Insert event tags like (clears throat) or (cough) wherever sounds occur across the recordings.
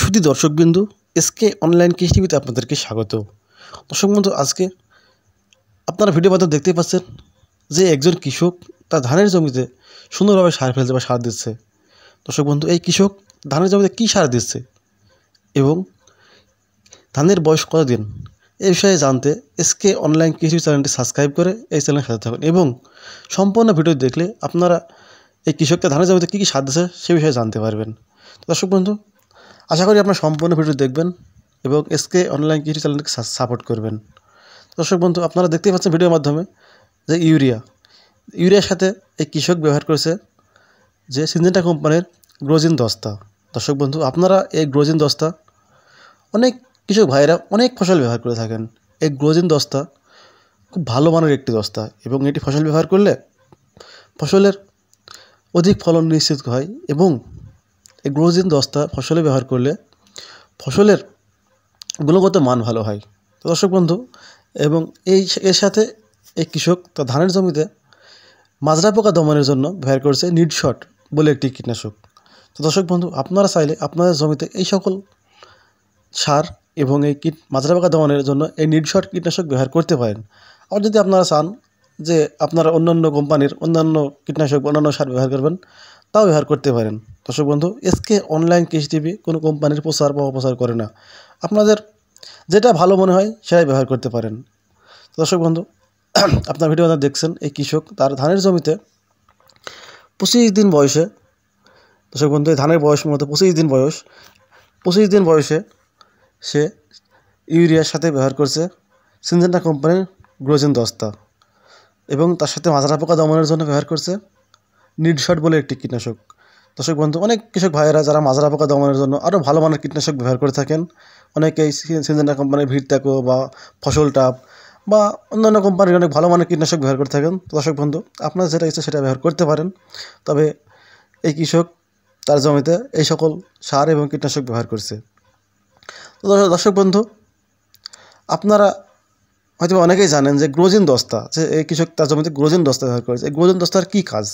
শুধু দর্শকবিন্দু SK online কৃষি টিভিতে আপনাদেরকে স্বাগত দর্শক বন্ধু আজকে আপনারা ভিডিও মাধ্যমে দেখতেই পাচ্ছেন যে একজন কৃষক তার ধানের জমিতে সুন্দরভাবে সার ফেলছে বা সার দিচ্ছে দর্শক বন্ধু এই কৃষক ধানের জমিতে কী সার দিচ্ছে এবং ধানের বয়স কতদিন এই বিষয়ে জানতে এসকে অনলাইন কৃষি চ্যানেলটি সাবস্ক্রাইব করে এই চ্যানেলের সাথে থাকুন এবং সম্পূর্ণ ভিডিও দেখলে আপনারা এই কৃষককে ধানের জমিতে কী কী সার দিচ্ছে সে বিষয়ে জানতে পারবেন দর্শক বন্ধু আশা করি আপনার সম্পূর্ণ ভিডিও দেখবেন এবং এসকে অনলাইন কিছু চ্যানেলকে সাপোর্ট করবেন দর্শক বন্ধু আপনারা দেখতেই পাচ্ছেন ভিডিওর মাধ্যমে যে ইউরিয়া ইউরিয়ার সাথে এই কৃষক ব্যবহার করেছে যে সিনজেন্টা কোম্পানির গ্রোজিন দস্তা দর্শক বন্ধু আপনারা এই গ্রোজিন দস্তা অনেক কৃষক ভাইরা অনেক ফসল ব্যবহার করে থাকেন এই গ্রোজিন দস্তা খুব ভালো মানের একটি দস্তা এবং এটি ফসল ব্যবহার করলে ফসলের অধিক ফলন নিশ্চিত হয় এবং এই গ্লোজিন দস্তা ফসলে ব্যবহার করলে ফসলের গুণগত মান ভালো হয় তো দর্শক বন্ধু এবং এই এর সাথে এই কৃষক তার ধানের জমিতে মাজরা পোকা দমনের জন্য ব্যবহার করছে নিডশট বলে একটি কীটনাশক তো দর্শক বন্ধু আপনারা চাইলে আপনাদের জমিতে এই সকল সার এবং এই কীট মাজরা পোকা দমনের জন্য এই নিডশট কীটনাশক ব্যবহার করতে পারেন আর যদি আপনারা চান যে আপনারা অন্যান্য কোম্পানির অন্যান্য কীটনাশক অন্যান্য সার ব্যবহার করবেন তাও ব্যবহার করতে পারেন দর্শক বন্ধু এসকে অনলাইন কৃষি টিভি কোনো কোম্পানির প্রচার বা অপচার করে না আপনাদের যেটা ভালো মনে হয় সেটাই ব্যবহার করতে পারেন দর্শক বন্ধু (clears throat) আপনার ভিডিও দেখছেন এই কৃষক তার ধানের জমিতে পঁচিশ দিন বয়সে দর্শক বন্ধু ধানের বয়স মূলত পঁচিশ দিন বয়স পঁচিশ দিন বয়সে সে ইউরিয়ার সাথে ব্যবহার করছে সিনজেন্টা কোম্পানির গ্রোজেন দস্তা এবং তার সাথে মাজারা পোকা দমনের জন্য ব্যবহার করছে নিডশট বলে একটি কীটনাশক দর্শক বন্ধু অনেক কৃষক ভাইয়েরা যারা মাজারা পোকা দমনের জন্য আরও ভালো মানের কীটনাশক ব্যবহার করে থাকেন অনেকেই সিনজেনা কোম্পানির ভিড়টাকো বা ফসল টাপ বা অন্যান্য কোম্পানির অনেক ভালো মানের কীটনাশক ব্যবহার করে থাকেন দর্শক বন্ধু আপনার যেটা ইচ্ছে সেটা ব্যবহার করতে পারেন তবে এই কৃষক তার জমিতে এই সকল সার এবং কীটনাশক ব্যবহার করছে তো দর্শক বন্ধু আপনারা হয়তো অনেকেই জানেন যে গ্রোজিন দস্তা যে এই কৃষক তার জমিতে গ্রোজিন দস্তা ব্যবহার করেছে এই গ্রোজিন দস্তার কী কাজ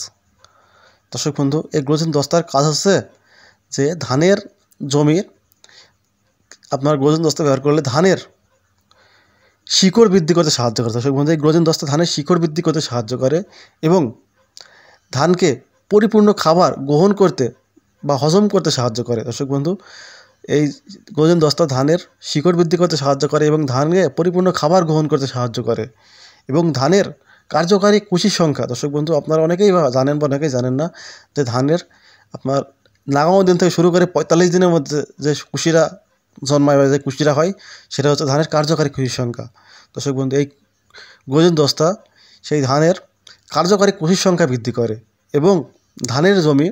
দর্শক বন্ধু এই গ্রোজিন দস্তার কাজ হচ্ছে যে ধানের জমির আপনার গ্রোজেন দস্তা ব্যবহার করলে ধানের শিকড় বৃদ্ধি করতে সাহায্য করে দর্শক বন্ধু এই গ্রোজেন দস্তা ধানের শিকড় বৃদ্ধি করতে সাহায্য করে এবং ধানকে পরিপূর্ণ খাবার গ্রহণ করতে বা হজম করতে সাহায্য করে দর্শক বন্ধু এই গোজন দস্তা ধানের শিকড় বৃদ্ধি করতে সাহায্য করে এবং ধানকে পরিপূর্ণ খাবার গ্রহণ করতে সাহায্য করে এবং ধানের কার্যকারী কুশি সংখ্যা দর্শক বন্ধু আপনারা অনেকেই জানেন বা অনেকেই জানেন না যে ধানের আপনার নাগাম দিন থেকে শুরু করে পঁয়তাল্লিশ দিনের মধ্যে যে কুশিরা জন্মায় বা যে কুশিরা হয় সেটা হচ্ছে ধানের কার্যকারী কুশি সংখ্যা দর্শক বন্ধু এই গোজন দস্তা সেই ধানের কার্যকারী কুশির সংখ্যা বৃদ্ধি করে এবং ধানের জমি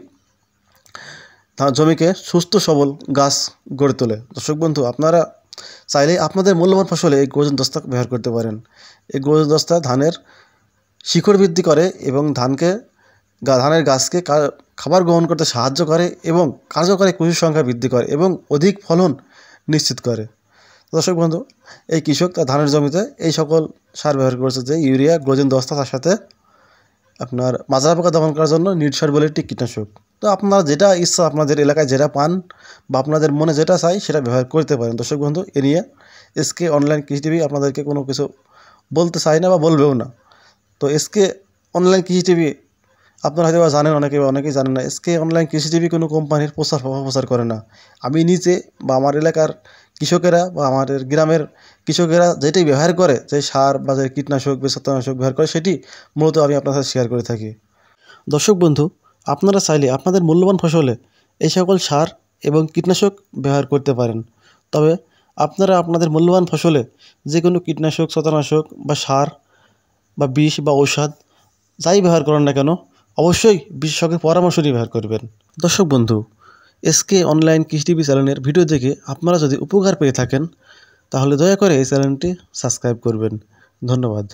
জমিকে সুস্থ সবল গাছ গড়ে তোলে দর্শক বন্ধু আপনারা চাইলে আপনাদের মূল্যবান ফসলে এই গোজন দস্তা ব্যবহার করতে পারেন এই গোজন দস্তা ধানের শিকড় বৃদ্ধি করে এবং ধানকে ধানের গাছকে খাবার গ্রহণ করতে সাহায্য করে এবং কার্যকরী কুশির সংখ্যা বৃদ্ধি করে এবং অধিক ফলন নিশ্চিত করে দর্শক বন্ধু এই কৃষক তার ধানের জমিতে এই সকল সার ব্যবহার করেছে যে ইউরিয়া গ্লোজেন দস্তা তার সাথে আপনার মাজরা পোকা দমন করার জন্য নির্সার বলে একটি কীটনাশক তো আপনারা যেটা ইচ্ছা আপনাদের এলাকায় যেটা পান বা আপনাদের মনে যেটা চাই সেটা ব্যবহার করতে পারেন দর্শক বন্ধু এ নিয়ে এসকে অনলাইন কৃষি টিভি আপনাদেরকে কোনো কিছু বলতে চাই না বা বলবেও না তো এসকে অনলাইন কৃষি টিভি আপনারা হয়তো জানেন অনেকে বা অনেকেই জানেন না এসকে অনলাইন কৃষি টিভি কোনো কোম্পানির প্রচার প্রচার করে না আমি নিজে বা আমার এলাকার কৃষকেরা বা আমাদের গ্রামের কৃষকেরা যেটি ব্যবহার করে যে সার বা যে কীটনাশক বেসত্বনাশক ব্যবহার করে সেটি মূলত আমি আপনার সাথে শেয়ার করে থাকি দর্শক বন্ধু আপনারা চাইলে আপনাদের মূল্যবান ফসলে এই সকল সার এবং কীটনাশক ব্যবহার করতে পারেন তবে আপনারা আপনাদের মূল্যবান ফসলে যে কোনো কীটনাশক শতনাশক বা সার বা বিষ বা ঔষধ যাই ব্যবহার করেন না কেন অবশ্যই বিশেষজ্ঞের পরামর্শ নিয়ে ব্যবহার করবেন দর্শক বন্ধু এসকে অনলাইন কৃষি টিভি চ্যানেলের ভিডিও দেখে আপনারা যদি উপকার পেয়ে থাকেন তাহলে দয়া করে এই চ্যানেলটি সাবস্ক্রাইব করবেন ধন্যবাদ